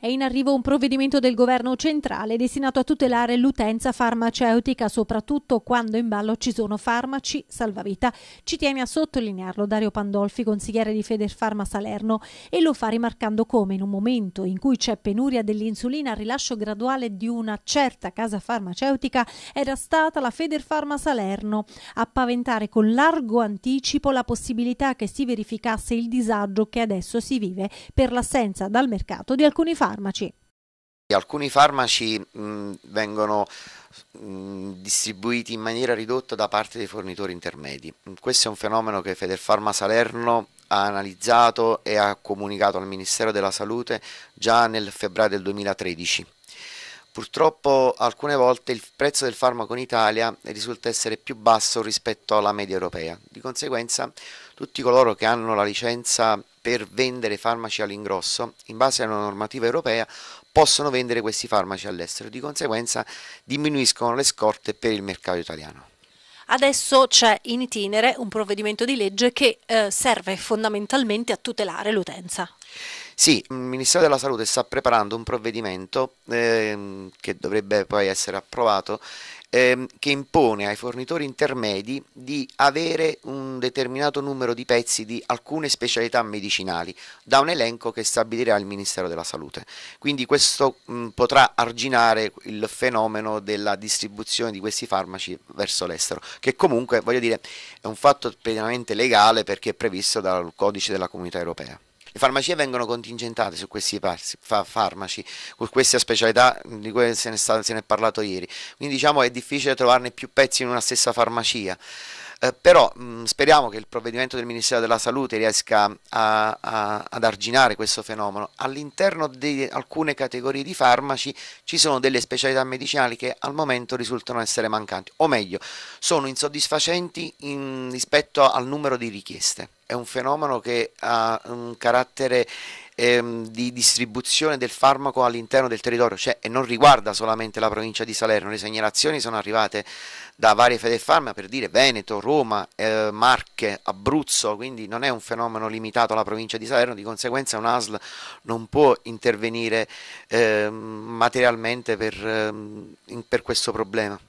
È in arrivo un provvedimento del governo centrale destinato a tutelare l'utenza farmaceutica, soprattutto quando in ballo ci sono farmaci salvavita. Ci tiene a sottolinearlo Dario Pandolfi, consigliere di Federfarma Salerno, e lo fa rimarcando come in un momento in cui c'è penuria dell'insulina, il rilascio graduale di una certa casa farmaceutica era stata la Federfarma Salerno a paventare con largo anticipo la possibilità che si verificasse il disagio che adesso si vive per l'assenza dal mercato di alcuni farmaci farmaci. Alcuni farmaci mh, vengono distribuiti in maniera ridotta da parte dei fornitori intermedi. Questo è un fenomeno che Federfarma Salerno ha analizzato e ha comunicato al Ministero della Salute già nel febbraio del 2013. Purtroppo alcune volte il prezzo del farmaco in Italia risulta essere più basso rispetto alla media europea, di conseguenza tutti coloro che hanno la licenza per vendere farmaci all'ingrosso, in base a una normativa europea, possono vendere questi farmaci all'estero, di conseguenza diminuiscono le scorte per il mercato italiano. Adesso c'è in itinere un provvedimento di legge che eh, serve fondamentalmente a tutelare l'utenza. Sì, il Ministero della Salute sta preparando un provvedimento eh, che dovrebbe poi essere approvato ehm, che impone ai fornitori intermedi di avere un determinato numero di pezzi di alcune specialità medicinali da un elenco che stabilirà il Ministero della Salute. Quindi questo mh, potrà arginare il fenomeno della distribuzione di questi farmaci verso l'estero, che comunque voglio dire è un fatto pienamente legale perché è previsto dal codice della comunità europea. Le farmacie vengono contingentate su questi farmaci, su queste specialità di cui se ne, sta, se ne è parlato ieri. Quindi diciamo è difficile trovarne più pezzi in una stessa farmacia. Eh, però mh, speriamo che il provvedimento del Ministero della Salute riesca a, a, ad arginare questo fenomeno. All'interno di alcune categorie di farmaci ci sono delle specialità medicinali che al momento risultano essere mancanti, o meglio, sono insoddisfacenti in, rispetto al numero di richieste è un fenomeno che ha un carattere ehm, di distribuzione del farmaco all'interno del territorio, cioè e non riguarda solamente la provincia di Salerno, le segnalazioni sono arrivate da varie Federfarma per dire Veneto, Roma, eh, Marche, Abruzzo, quindi non è un fenomeno limitato alla provincia di Salerno, di conseguenza un ASL non può intervenire eh, materialmente per, eh, per questo problema.